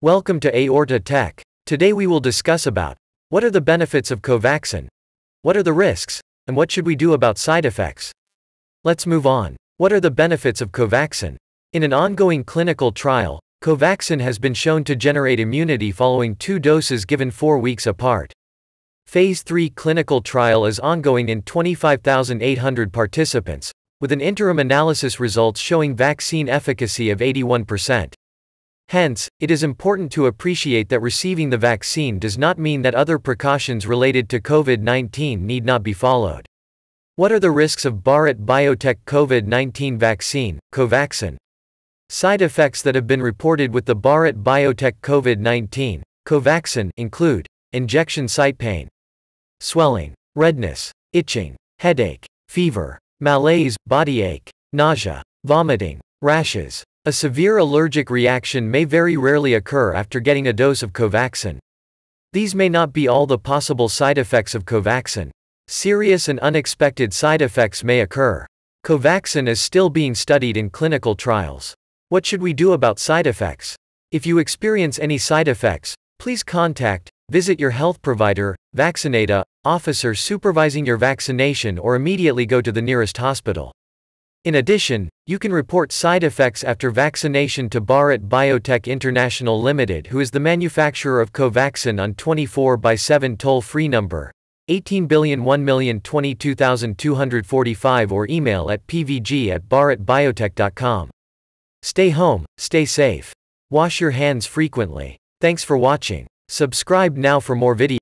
Welcome to Aorta Tech. Today we will discuss about what are the benefits of Covaxin? What are the risks? And what should we do about side effects? Let's move on. What are the benefits of Covaxin? In an ongoing clinical trial, Covaxin has been shown to generate immunity following two doses given four weeks apart. Phase 3 clinical trial is ongoing in 25,800 participants, with an interim analysis results showing vaccine efficacy of 81%. Hence, it is important to appreciate that receiving the vaccine does not mean that other precautions related to COVID 19 need not be followed. What are the risks of Bharat Biotech COVID 19 vaccine, Covaxin? Side effects that have been reported with the Bharat Biotech COVID 19, Covaxin, include injection site pain, swelling, redness, itching, headache, fever, malaise, body ache, nausea, vomiting, rashes, a severe allergic reaction may very rarely occur after getting a dose of Covaxin. These may not be all the possible side effects of Covaxin. Serious and unexpected side effects may occur. Covaxin is still being studied in clinical trials. What should we do about side effects? If you experience any side effects, please contact, visit your health provider, vaccinator, officer supervising your vaccination or immediately go to the nearest hospital. In addition, you can report side effects after vaccination to Bharat Biotech International Limited who is the manufacturer of Covaxin on 24 by 7 toll-free number 1801022245 or email at pvg at bharatbiotech.com. Stay home, stay safe. Wash your hands frequently. Thanks for watching. Subscribe now for more videos.